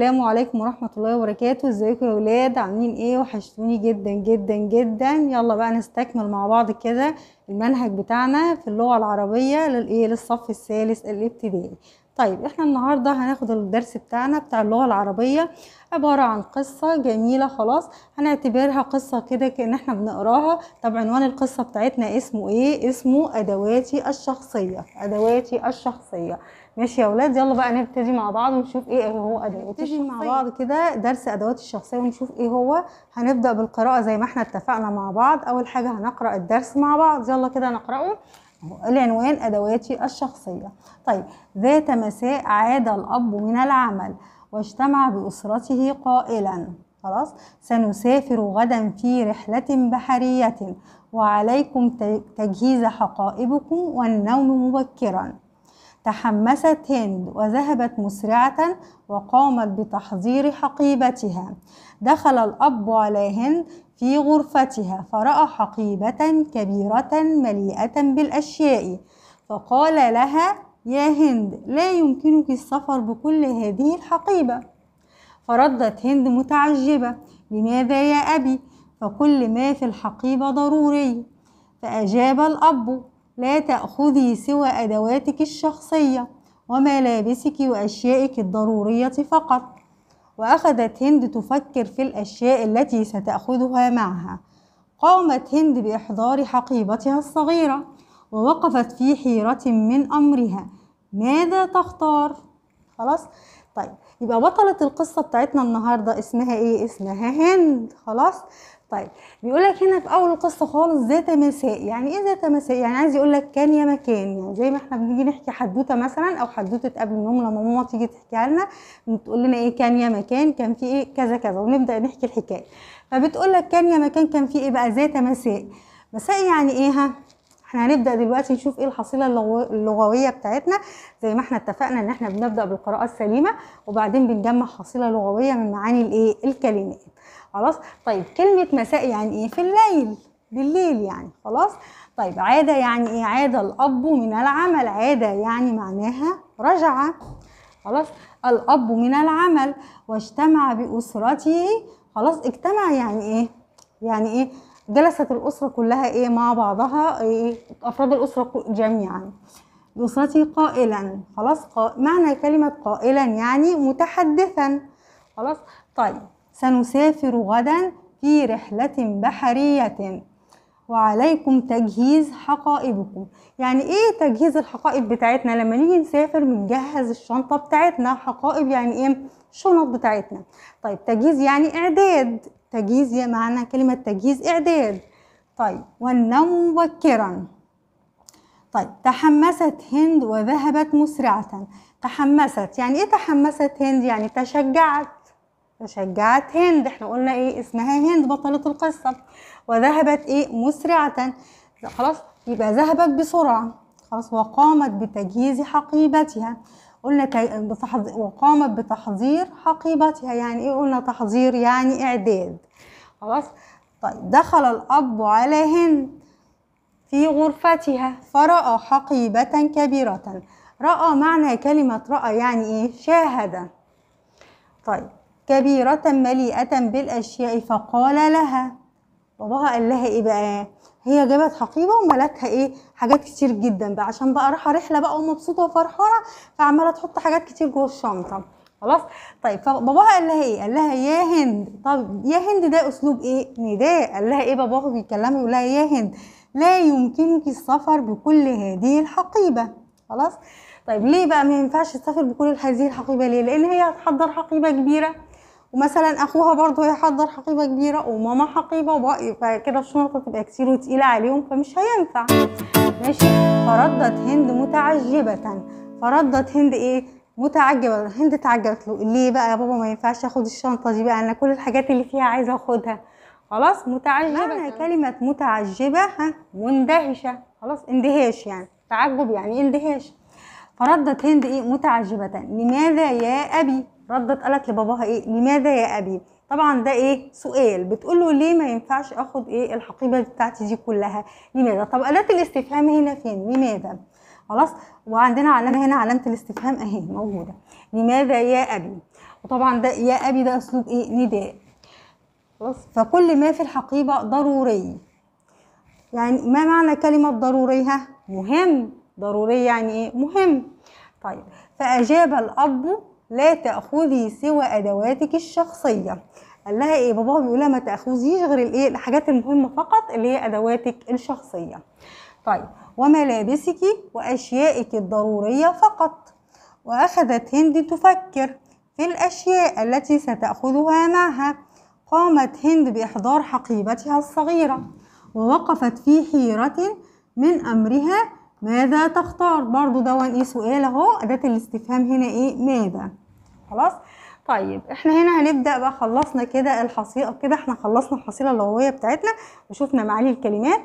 السلام عليكم ورحمة الله وبركاته ازيكم يا ولاد عاملين ايه وحشتوني جدا جدا جدا يلا بقى نستكمل مع بعض كده المنهج بتاعنا في اللغة العربية للايه للصف الثالث الابتدائي طيب احنا النهاردة هناخد الدرس بتاعنا بتاع اللغة العربية عبارة عن قصة جميلة خلاص هنعتبرها قصة كده كأن احنا بنقراها طب عنوان القصة بتاعتنا اسمه ايه اسمه ادواتي الشخصية ادواتي الشخصية ماشي يا اولاد يلا بقى نبتدي مع بعض ونشوف ايه ايه هو ادوات الشخصيه مع بعض كده درس ادوات الشخصيه ونشوف ايه هو هنبدا بالقراءه زي ما احنا اتفقنا مع بعض اول حاجه هنقرا الدرس مع بعض يلا كده نقراه العنوان ادواتي الشخصيه طيب ذات مساء عاد الاب من العمل واجتمع باسرته قائلا خلاص سنسافر غدا في رحلة بحرية وعليكم تجهيز حقائبكم والنوم مبكرا تحمست هند وذهبت مسرعة وقامت بتحضير حقيبتها دخل الأب على هند في غرفتها فرأى حقيبة كبيرة مليئة بالأشياء فقال لها يا هند لا يمكنك السفر بكل هذه الحقيبة فردت هند متعجبة لماذا يا أبي فكل ما في الحقيبة ضروري فأجاب الأب لا تأخذي سوى أدواتك الشخصية وملابسك وأشيائك الضرورية فقط وأخذت هند تفكر في الأشياء التي ستأخذها معها قامت هند بإحضار حقيبتها الصغيرة ووقفت في حيرة من أمرها ماذا تختار؟ خلاص؟ طيب يبقى بطلة القصة بتاعتنا النهاردة اسمها ايه؟ اسمها هند خلاص؟ طيب بيقول لك هنا في اول القصه خالص ذات مساء يعني ايه ذات مساء يعني عايز يقول لك كان يا مكان يعني زي ما احنا بنيجي نحكي حدوته مثلا او حدوته قبل النوم لما ماما تيجي تحكيها لنا بتقول لنا ايه كان يا مكان كان في ايه كذا كذا ونبدا نحكي الحكايه فبتقول لك كان يا مكان كان في ايه بقى ذات مساء مساء يعني ايه ها احنا هنبدا دلوقتي نشوف ايه الحصيله اللغويه بتاعتنا زي ما احنا اتفقنا ان احنا بنبدا بالقراءه السليمه وبعدين بنجمع حصيله لغويه من معاني الايه الكلمات خلاص طيب كلمه مساء يعني ايه في الليل بالليل يعني خلاص طيب عاده يعني ايه عاده الاب من العمل عاده يعني معناها رجع خلاص الاب من العمل واجتمع باسرته خلاص اجتمع يعني ايه يعني ايه جلست الأسرة كلها إيه مع بعضها إيه, إيه، أفراد الأسرة جميعا بأسرتي قائلا خلاص معنى كلمة قائلا يعني متحدثا خلاص طيب سنسافر غدا في رحلة بحرية وعليكم تجهيز حقائبكم يعني ايه تجهيز الحقائب بتاعتنا لما نيجي نسافر بنجهز الشنطه بتاعتنا حقائب يعني ايه الشنط بتاعتنا طيب تجهيز يعني اعداد تجهيز معنى كلمة تجهيز إعداد طيب والنوم مبكرا طيب تحمست هند وذهبت مسرعة تحمست يعني ايه تحمست هند يعني تشجعت تشجعت هند احنا قلنا ايه اسمها هند بطلة القصة وذهبت ايه مسرعة خلاص يبقى ذهبت بسرعة خلاص وقامت بتجهيز حقيبتها قلنا وقامت بتحضير حقيبتها يعني ايه قلنا تحضير يعني اعداد خلاص طيب دخل الاب على هند في غرفتها فرأى حقيبة كبيرة رأى معنى كلمة رأى يعني ايه شاهد طيب كبيرة مليئة بالأشياء فقال لها باباها قال لها ايه بقى هي جابت حقيبه وملاتها ايه حاجات كتير جدا بقى عشان بقى رايحه رحله بقى ومبسوطه وفرحانه فعماله تحط حاجات كتير جوه الشنطه خلاص طيب فباباها قال لها ايه قال لها يا هند طب يا هند ده اسلوب ايه نداء قال لها ايه باباها بيكلمها يقول لها يا هند لا يمكنك السفر بكل هذه الحقيبه خلاص طيب ليه بقى ما ينفعش تسافر بكل هذه الحقيبه ليه لان هي هتحضر حقيبه كبيره ومثلا اخوها برضه هيحضر حقيبه كبيره وماما حقيبه وباقي فكده الشنطه تبقى كتير وتقيله عليهم فمش هينفع ماشي فردت هند متعجبه فردت هند ايه متعجبه هند تعجبت له ليه بقى يا بابا ما ينفعش اخد الشنطه دي بقى انا كل الحاجات اللي فيها عايزه اخدها خلاص متعجبه معنى كلمه متعجبه مندهشه خلاص اندهاش يعني تعجب يعني إيه اندهاش فردت هند ايه متعجبه لماذا يا ابي ردت قالت لباباها ايه لماذا يا ابي طبعا ده ايه سؤال بتقول له ليه ما ينفعش اخد ايه الحقيبه بتاعتي دي كلها لماذا طب اداه الاستفهام هنا فين لماذا خلاص وعندنا علامه هنا علامه الاستفهام اهي موجوده لماذا يا ابي وطبعا ده يا ابي ده اسلوب ايه نداء خلاص فكل ما في الحقيبه ضروري يعني ما معنى كلمه ضروري ها مهم ضروري يعني ايه مهم طيب فاجاب الاب لا تاخذي سوى ادواتك الشخصيه قال لها ايه باباها بيقول لها ما تاخذيش غير الايه الحاجات المهمه فقط اللي هي ادواتك الشخصيه طيب وملابسك واشيائك الضروريه فقط واخذت هند تفكر في الاشياء التي ستاخذها معها قامت هند باحضار حقيبتها الصغيره ووقفت في حيره من امرها ماذا تختار برضو ده ايه سؤال اهو اداه الاستفهام هنا ايه ماذا خلاص طيب احنا هنا هنبدا بقى خلصنا كده الحصيله كده احنا خلصنا الحصيله اللغويه بتاعتنا وشفنا معاني الكلمات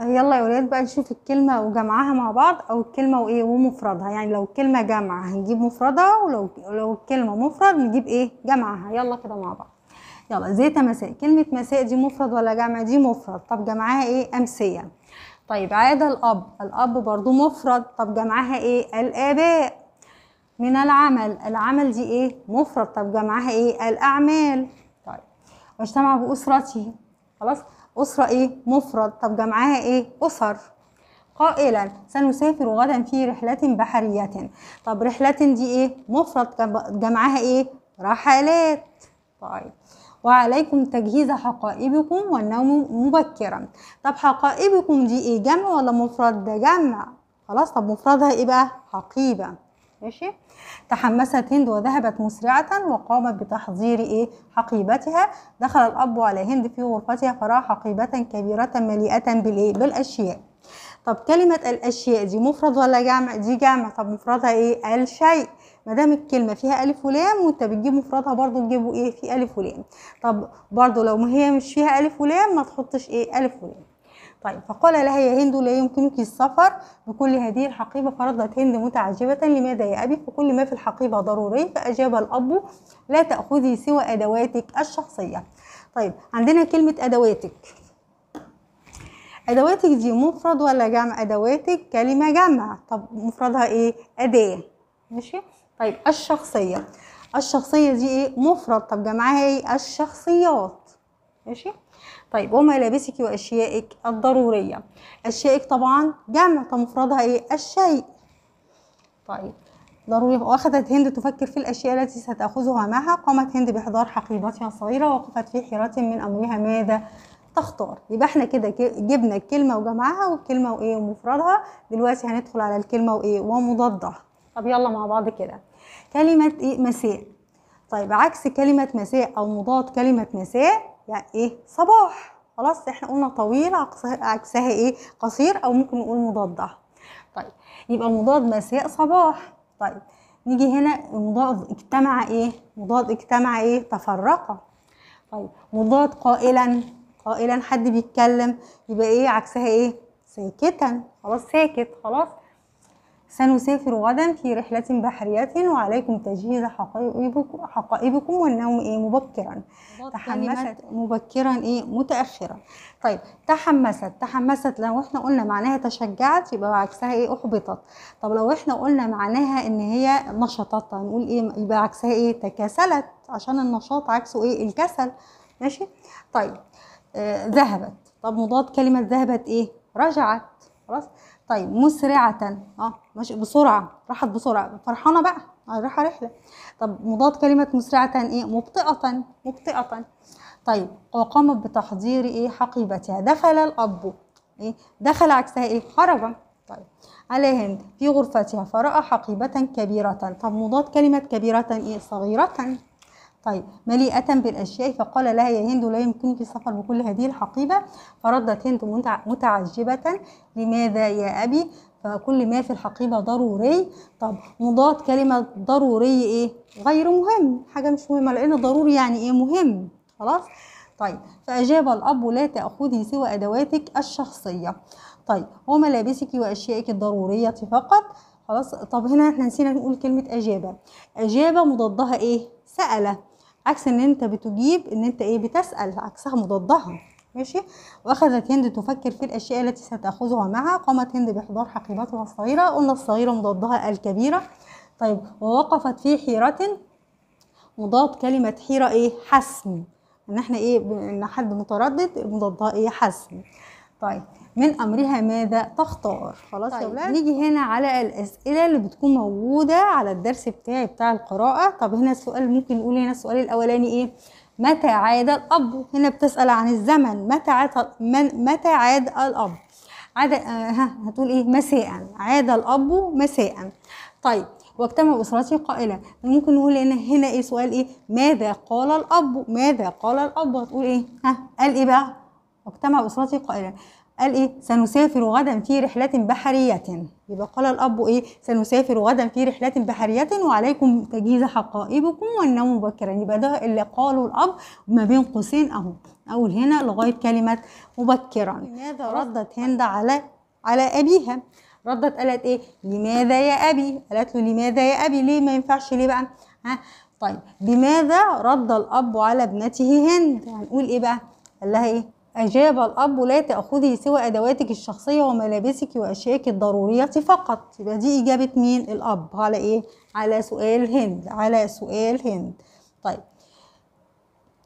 يلا يا ولاد بقى نشوف الكلمه وجمعها مع بعض او الكلمه وايه ومفردها يعني لو الكلمه جمع هنجيب مفردها ولو لو الكلمه مفرد نجيب ايه جمعها يلا كده مع بعض يلا زيت مساء كلمه مساء دي مفرد ولا جمع دي مفرد طب جمعها ايه امسيه طيب عاد الاب الاب برضو مفرد طب جمعها ايه الاباء من العمل العمل دي ايه مفرد طب جمعها ايه الاعمال طيب واجتمع باسرته خلاص اسره ايه مفرد طب جمعها ايه اسر قائلا سنسافر غدا في رحلة بحرية طب رحلة دي ايه مفرد جمعها ايه رحلات طيب وعليكم تجهيز حقائبكم والنوم مبكرا طب حقائبكم دي ايه جمع ولا مفرد ده جمع خلاص طب مفردها ايه بقى حقيبة ماشي تحمست هند وذهبت مسرعة وقامت بتحضير إيه حقيبتها دخل الأب على هند في غرفتها فرأى حقيبة كبيرة مليئة بالإيه بالأشياء طب كلمة الأشياء دي مفرد ولا جمع دي جمع طب مفردها إيه الشيء ما دام الكلمه فيها الف ولام وانت بتجيب مفردها برضو تجيبه ايه في الف ولام طب برضو لو هي مش فيها الف ولام ما تحطش ايه الف ولام طيب فقال لها يا هند لا يمكنك السفر بكل هذه الحقيبة فردت هند متعجبة لماذا يا أبي فكل ما في الحقيبة ضروري فأجاب الأب لا تأخذي سوى أدواتك الشخصية طيب عندنا كلمة أدواتك أدواتك دي مفرد ولا جمع أدواتك كلمة جمع طب مفردها إيه أداة ماشي طيب الشخصية الشخصية دي إيه مفرد طب جمعها إيه الشخصيات ماشي طيب وملابسك واشيائك الضروريه اشيائك طبعا جمع فمفردها ايه الشيء طيب ضروري واخذت هند تفكر في الاشياء التي ستاخذها معها قامت هند باحضار حقيبتها الصغيره ووقفت في حيره من امرها ماذا تختار يبقى احنا كده جبنا الكلمه وجمعها والكلمه وايه ومفردها دلوقتي هندخل على الكلمه وايه ومضادها طب يلا مع بعض كده كلمه ايه مساء طيب عكس كلمه مساء او مضاد كلمه مساء يعني ايه صباح خلاص احنا قلنا طويل عكسها ايه قصير او ممكن نقول مضاد طيب يبقى المضاد مساء صباح طيب نيجي هنا مضاد اجتمع ايه مضاد اجتمع ايه تفرقة طيب مضاد قائلا قائلا حد بيتكلم يبقى ايه عكسها ايه ساكتا خلاص ساكت خلاص سنسافر غدا في رحلة بحرية وعليكم تجهيز حقائبكم, والنوم إيه مبكرا تحمست مبكرا إيه متأخرا طيب تحمست تحمست لو احنا قلنا معناها تشجعت يبقى عكسها إيه أحبطت طب لو احنا قلنا معناها إن هي نشطت هنقول إيه يبقى عكسها إيه تكاسلت عشان النشاط عكسه إيه الكسل ماشي طيب آه ذهبت طب مضاد كلمة ذهبت إيه رجعت خلاص طيب مسرعة اه ماشي بسرعة راحت بسرعة فرحانة بقى آه، رايحة رحلة طب مضاد كلمة مسرعة ايه مبطئة مبطئة طيب وقامت بتحضير ايه حقيبتها دخل الأب ايه دخل عكسها ايه خرج طيب على هند في غرفتها فرأى حقيبة كبيرة طب مضاد كلمة كبيرة ايه صغيرة طيب مليئة بالأشياء فقال لها يا هند لا يمكنك السفر بكل هذه الحقيبة فردت هند متعجبة لماذا يا أبي فكل ما في الحقيبة ضروري طب مضاد كلمة ضروري إيه غير مهم حاجة مش مهمة لأن ضروري يعني إيه مهم خلاص طيب فأجاب الأب لا تأخذي سوى أدواتك الشخصية طيب وملابسك وأشيائك الضرورية فقط خلاص طب هنا احنا نسينا نقول كلمة أجابة أجابة مضادها إيه سأل عكس ان انت بتجيب ان انت ايه بتسال عكسها مضادها ماشي واخذت هند تفكر في الاشياء التي ستاخذها معها قامت هند باحضار حقيبتها الصغيره قلنا الصغيره مضادها الكبيره طيب ووقفت في حيره مضاد كلمه حيره ايه حسم ان احنا ايه ان حد متردد مضادها ايه حسم طيب من امرها ماذا تختار خلاص طيب. يا ولاد نيجي هنا على الاسئله اللي بتكون موجوده على الدرس بتاعي بتاع القراءه طب هنا السؤال ممكن نقول هنا السؤال الاولاني ايه متى عاد الاب هنا بتسال عن الزمن متى عاد من متى عاد الاب عاد آه، ها هتقول ايه مساء عاد الاب مساء طيب واجتمع اسرتي قائله ممكن نقول هنا هنا ايه سؤال ايه ماذا قال الاب ماذا قال الاب هتقول ايه ها قال ايه بقى واجتمع أسرتي قائلا قال ايه سنسافر غدا في رحله بحريه يبقى قال الاب ايه سنسافر غدا في رحله بحريه وعليكم تجهيز حقائبكم والنوم مبكرا يبقى ده اللي قاله الاب ما بين قوسين اهو اول هنا لغايه كلمه مبكرا لماذا ردت هند على على ابيها ردت قالت ايه لماذا يا ابي قالت له لماذا يا ابي ليه ما ينفعش ليه بقى ها طيب بماذا رد الاب على ابنته هند هنقول ايه بقى قال لها ايه أجاب الأب لا تأخذي سوى أدواتك الشخصية وملابسك وأشيائك الضرورية فقط يبقى دي إجابة مين الأب على إيه على سؤال هند على سؤال هند طيب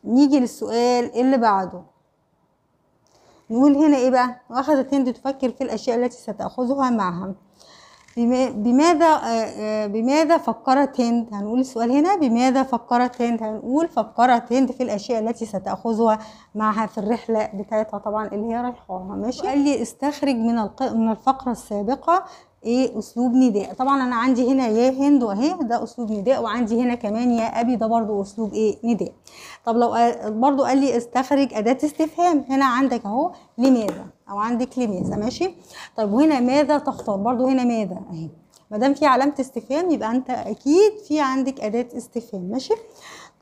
نيجي للسؤال اللي بعده نقول هنا إيه بقى وأخذت هند تفكر في الأشياء التي ستأخذها معها بماذا آه، آه، بماذا فكرت هند هنقول السؤال هنا بماذا فكرت هند هنقول فكرت هند في الاشياء التي ستاخذها معها في الرحله بتاعتها طبعا اللي هي رايحاها ماشي قال لي استخرج من من الفقره السابقه ايه اسلوب نداء طبعا انا عندي هنا يا هند واهي ده اسلوب نداء وعندي هنا كمان يا ابي ده برضو اسلوب ايه نداء طب لو برضو قال لي استخرج اداه استفهام هنا عندك اهو لماذا او عندك لماذا ماشي طب وهنا ماذا تختار برضو هنا ماذا اهي ما دام في علامه استفهام يبقى انت اكيد في عندك اداه استفهام ماشي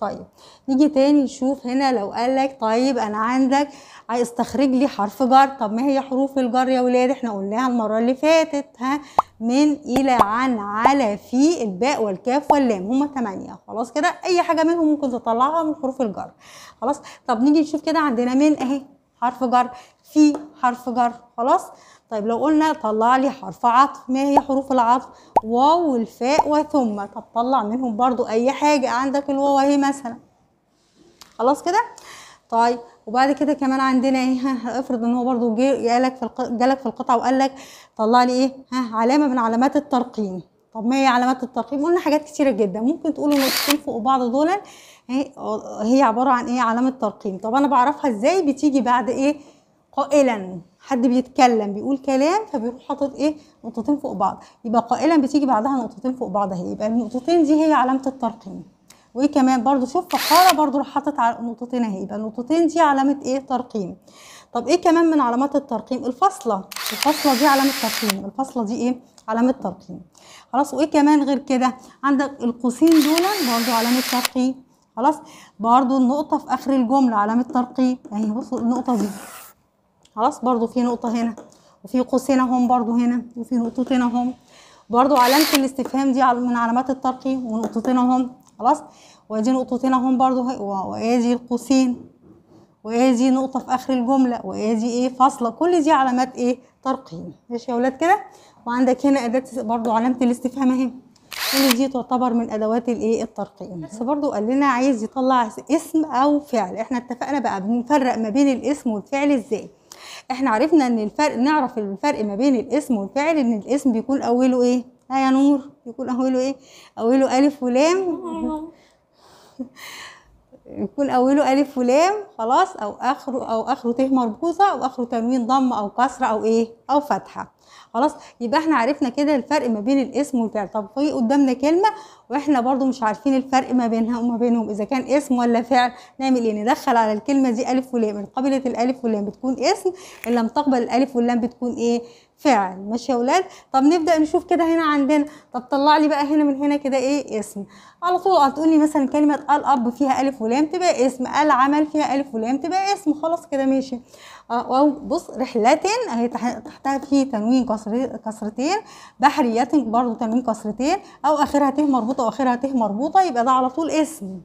طيب نيجي تاني نشوف هنا لو قال لك طيب انا عندك هيستخرج لي حرف جر طب ما هي حروف الجر يا ولاد احنا قلناها المره اللي فاتت ها من الى عن على في الباء والكاف واللام هما ثمانيه خلاص كده اي حاجه منهم ممكن تطلعها من حروف الجر خلاص طب نيجي نشوف كده عندنا من اهي حرف جر في حرف جر خلاص طيب لو قلنا طلع لي حرف عطف ما هي حروف العطف واو والفاء وثم طب طلع منهم برضو اي حاجة عندك الواو اهي مثلا خلاص كده طيب وبعد كده كمان عندنا ايه افرض ان هو برضو جالك في جالك في القطعه وقال لك طلع لي ايه ها علامه من علامات الترقيم طب ما هي علامات الترقيم قلنا حاجات كتيره جدا ممكن تقولوا نقطتين فوق بعض دول إيه؟ هي عباره عن ايه علامه ترقيم طب انا بعرفها ازاي بتيجي بعد ايه قائلا حد بيتكلم بيقول كلام فبيروح حاطط ايه نقطتين فوق بعض يبقى قائلا بتيجي بعدها نقطتين فوق بعض اهي يبقى النقطتين دي هي علامه الترقيم وايه كمان برضو شوف فقاره برضو راح حاطط على نقطتين اهي يبقى النقطتين دي علامه ايه ترقيم طب ايه كمان من علامات الترقيم الفاصله الفاصله دي علامه ترقيم الفاصله دي ايه علامه ترقيم خلاص وايه كمان غير كده عندك القوسين دول برضو علامه ترقيم خلاص برضو النقطه في اخر الجمله علامه ترقيم يعني بصوا النقطه دي خلاص برضو في نقطة هنا وفي قوسين هنا هم برضو هنا وفي نقطتين هم برضو علامة الاستفهام دي من علامات الترقي ونقطتين هم خلاص وادي نقطتين هم برضو وادي القوسين وادي نقطة في اخر الجملة وادي ايه فاصلة كل دي علامات ايه ترقيم ماشي يا ولاد كده وعندك هنا اداة برضو علامة الاستفهام اهي كل دي تعتبر من ادوات الايه الترقيم بس برضو قال لنا عايز يطلع اسم او فعل احنا اتفقنا بقى بنفرق ما بين الاسم والفعل ازاي احنا عرفنا ان الفرق نعرف الفرق ما بين الاسم والفعل ان الاسم بيكون اوله ايه ها يا نور بيكون اوله ايه اوله الف ولام يكون اوله الف ولام خلاص او اخره او اخره ت مربوطه او اخره تنوين ضم او كسره او ايه او فتحه خلاص يبقى احنا عرفنا كده الفرق ما بين الاسم والفعل طب في قدامنا كلمه واحنا برضو مش عارفين الفرق ما بينها وما بينهم اذا كان اسم ولا فعل نعمل ايه ندخل على الكلمه دي الف ولام قبلت الالف واللام بتكون اسم ان لم تقبل الالف واللام بتكون ايه فعل ماشي يا ولاد طب نبدا نشوف كده هنا عندنا طب طلع لي بقى هنا من هنا كده ايه اسم على طول هتقول لي مثلا كلمه الاب فيها الف ولام تبقى اسم العمل فيها الف ولام تبقى اسم خلاص كده ماشي آه، او بص رحلات اهي تحتها في تنوين كسرتين بحريات برضو تنوين كسرتين او اخرها ت مربوطه واخرها ت مربوطه يبقى ده على طول اسم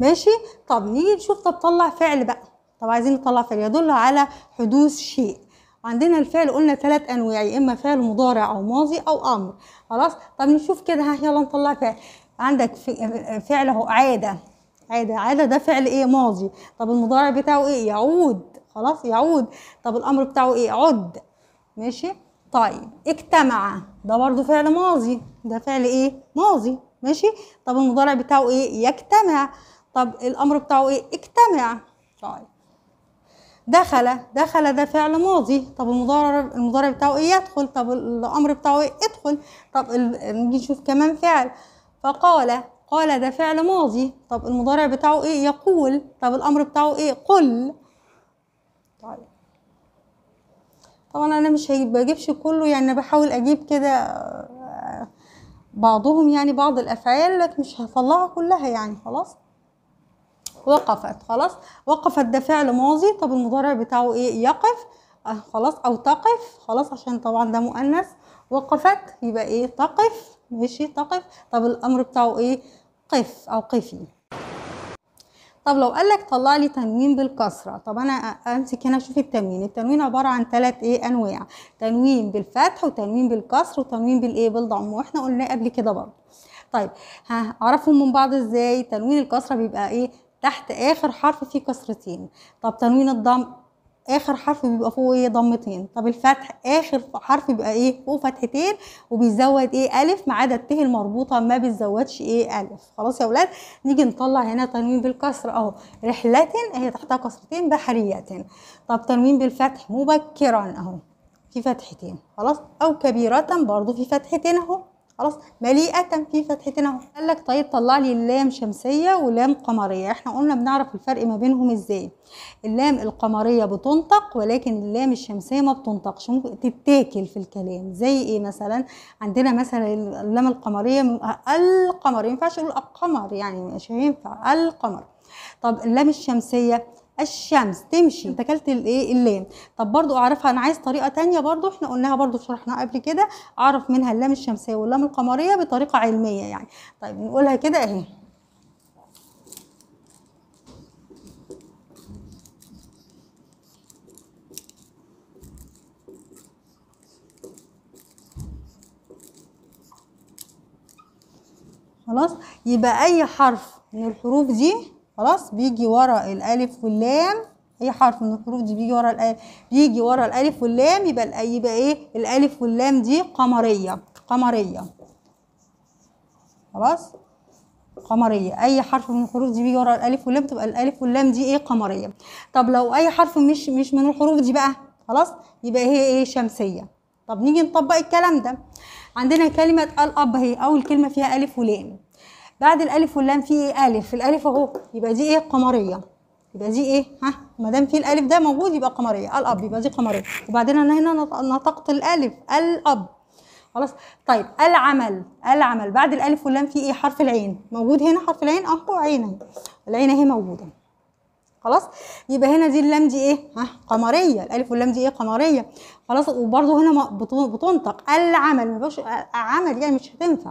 ماشي طب نيجي نشوف طب طلع فعل بقى طب عايزين نطلع فعل يدل على حدوث شيء وعندنا الفعل قلنا ثلاث انواع يا اما فعل مضارع او ماضي او امر خلاص طب نشوف كده ها يلا نطلع فعل عندك فعل اهو عاده عاده عاده ده فعل ايه ماضي طب المضارع بتاعه ايه يعود خلاص يعود طب الامر بتاعه ايه عد ماشي طيب اجتمع ده برضو فعل ماضي ده فعل ايه ماضي ماشي طب المضارع بتاعه ايه يجتمع طب الامر بتاعه ايه اجتمع طيب دخل دخل ده فعل ماضي طب المضارع المضارع بتاعه ايه يدخل طب الامر بتاعه ايه ادخل طب نيجي نشوف كمان فعل فقال قال ده فعل ماضي طب المضارع بتاعه ايه يقول طب الامر بتاعه ايه قل طيب طبعا انا مش بجيبش كله يعني بحاول اجيب كده آه، بعضهم يعني بعض الافعال لكن مش هطلعها كلها يعني خلاص وقفت خلاص وقفت ده فعل ماضي طب المضارع بتاعه ايه يقف آه خلاص او تقف خلاص عشان طبعا ده مؤنث وقفت يبقى ايه تقف ماشي تقف طب الامر بتاعه ايه قف او قفي طب لو قال لك طلع لي تنوين بالكسره طب انا امسك هنا اشوف التنوين التنوين عباره عن ثلاث ايه انواع تنوين بالفتح وتنوين بالكسر وتنوين بالايه بالضم واحنا قلناه قبل كده برضه طيب ها اعرفهم من بعض ازاي تنوين الكسره بيبقى ايه تحت اخر حرف في كسرتين طب تنوين الضم اخر حرف بيبقى فوق ايه ضمتين طب الفتح اخر حرف بيبقى ايه فوق فتحتين وبيزود ايه الف ما عدا الته المربوطه ما بتزودش ايه الف خلاص يا اولاد نيجي نطلع هنا تنوين بالكسر اهو رحله هي تحتها كسرتين بحريه طب تنوين بالفتح مبكرا اهو في فتحتين خلاص او كبيره برضو في فتحتين اهو خلاص مليئة في فتحتين اهو قال لك طيب طلع لي اللام شمسية ولام قمرية احنا قلنا بنعرف الفرق ما بينهم ازاي اللام القمرية بتنطق ولكن اللام الشمسية ما بتنطقش ممكن تتاكل في الكلام زي ايه مثلا عندنا مثلا اللام القمرية القمر ما ينفعش اقول القمر يعني مش هينفع القمر طب اللام الشمسية الشمس تمشي انت اكلت الايه اللام طب برضو اعرفها انا عايز طريقه تانية برضو احنا قلناها برضو شرحناها قبل كده اعرف منها اللام الشمسيه واللام القمريه بطريقه علميه يعني طيب نقولها كده اهي خلاص يبقى اي حرف من الحروف دي خلاص بيجي ورا الالف واللام اي حرف من الحروف دي بيجي ورا الالف بيجي ورا الالف واللام يبقى يبقى ايه الالف واللام دي قمريه قمريه خلاص قمريه اي حرف من الحروف دي بيجي ورا الالف واللام تبقى الالف واللام دي ايه قمريه طب لو اي حرف مش مش من الحروف دي بقى خلاص يبقى هي ايه شمسيه طب نيجي نطبق الكلام ده عندنا كلمه الاب اهي اول كلمه فيها الف ولام بعد الالف واللام في ايه الف الالف اهو يبقى دي ايه قمريه يبقى دي ايه ها ما دام في الالف ده موجود يبقى قمريه الاب يبقى دي قمريه وبعدين انا هنا نطقت الالف الاب خلاص طيب العمل العمل بعد الالف واللام في ايه حرف العين موجود هنا حرف العين اهو عين اهي العين اهي موجوده خلاص يبقى هنا دي اللام دي ايه ها قمريه الالف واللام دي ايه قمريه خلاص وبرده هنا بتنطق العمل ما عمل يعني مش هتنفع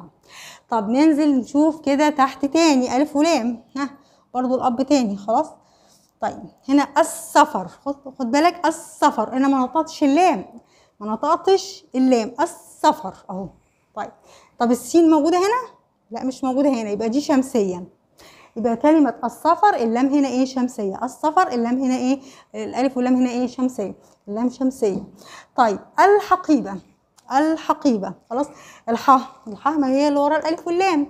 طب ننزل نشوف كده تحت تاني ألف ولام ها برضو الأب تاني خلاص طيب هنا السفر خد, خد بالك السفر أنا ما نطقتش اللام ما نطقتش اللام السفر أهو طيب طب السين موجودة هنا؟ لا مش موجودة هنا يبقى دي شمسية يبقى كلمة السفر اللام هنا ايه شمسية السفر اللام هنا ايه الألف واللام هنا ايه شمسية اللام شمسية طيب الحقيبة الحقيبة خلاص الحاء الحاء ما هي اللي ورا الألف واللام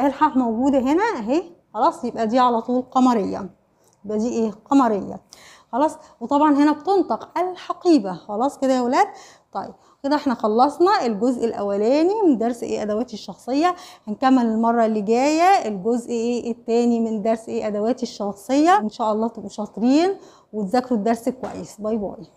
الحاء موجودة هنا أهي خلاص يبقى دي على طول قمرية يبقى دي إيه قمرية خلاص وطبعا هنا بتنطق الحقيبة خلاص كده يا ولاد طيب كده احنا خلصنا الجزء الاولاني من درس ايه ادواتي الشخصيه هنكمل المره اللي جايه الجزء ايه التاني من درس ايه ادواتي الشخصيه ان شاء الله تبقوا شاطرين وتذاكروا الدرس كويس باي باي